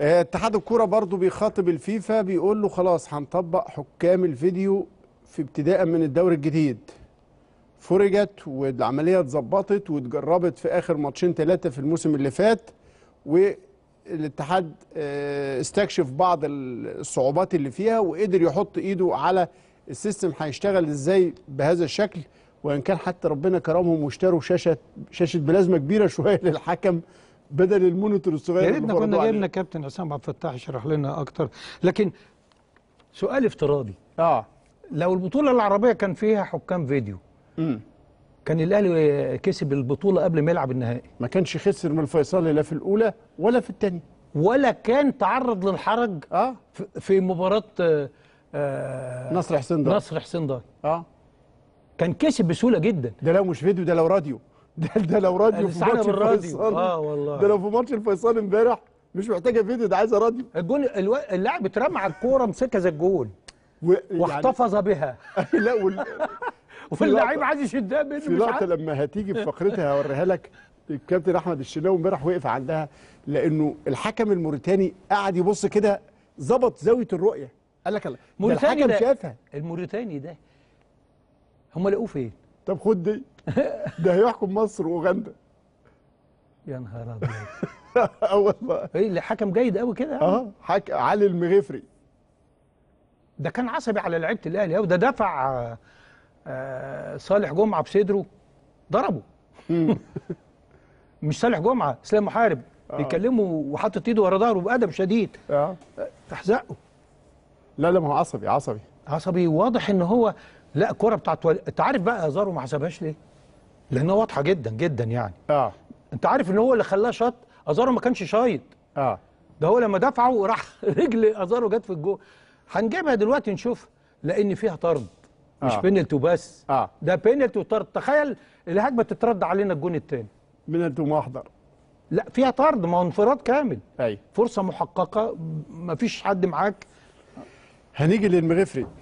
آه، اتحاد الكوره برضو بيخاطب الفيفا بيقول له خلاص هنطبق حكام الفيديو في ابتداء من الدوري الجديد فرجت والعمليه اتظبطت واتجربت في اخر ماتشين ثلاثه في الموسم اللي فات والاتحاد آه، استكشف بعض الصعوبات اللي فيها وقدر يحط ايده على السيستم هيشتغل ازاي بهذا الشكل وان كان حتى ربنا كرمهم واشتروا شاشه شاشه بلازما كبيره شويه للحكم بدل المونيتور الصغير يا ريتنا كنا جايبنا كابتن عصام عبد الفتاح يشرح لنا اكتر لكن سؤال افتراضي اه لو البطوله العربيه كان فيها حكام فيديو امم كان الاهلي كسب البطوله قبل ما يلعب النهائي ما كانش خسر من الفيصلي لا في الاولى ولا في الثانيه ولا كان تعرض للحرج اه في مباراه آه،, آه نصر حسين داي نصر حسين داي اه كان كسب بسهوله جدا ده لو مش فيديو ده لو راديو ده ده لو راديو في ماتش الفيصل اه والله ده لو في ماتش الفيصل امبارح مش محتاجه فيديو ده عايزه راديو الجون الو... اللاعب اترمى على الكوره مسكها زي الجون و... يعني واحتفظ يعني... بها لا وال... وفي اللعيب عايز يشدها منه في لقطه لما هتيجي في فقرتها هوريها لك الكابتن احمد الشناوي امبارح وقف عندها لانه الحكم الموريتاني قعد يبص كده ظبط زاويه الرؤيه قال لك ده الحكم شافها الموريتاني ده هم لقوه فين؟ طب خد دي ده هيحكم مصر واوغندا يا نهار ابيض اه والله ايه اللي حكم جيد قوي كده يعني؟ اه حك... علي المغفري ده كان عصبي على لعيبه الاهلي قوي ده دفع آه،, آه صالح جمعه بصدره ضربه مش صالح جمعه اسلام محارب آه. بيكلمه وحاطط ايده ورا ظهره بادب شديد اه احزقه لا لا ما هو عصبي عصبي عصبي واضح ان هو لا الكوره بتاعت انت عارف بقى هزاره ما حسبهاش ليه؟ لانها واضحه جدا جدا يعني اه انت عارف ان هو اللي خلاه شط ازارو ما كانش شايط اه ده هو لما دفعه وراح رجل ازارو جت في الجول هنجيبها دلوقتي نشوف لان فيها طرد مش آه. بينالتي وبس آه. ده بينالتي وطرد تخيل الهجمه تترد علينا الجون الثاني بينالتي ومحضر لا فيها طرد ما هو انفراد كامل أي. فرصه محققه ما فيش حد معاك هنيجي للمغفري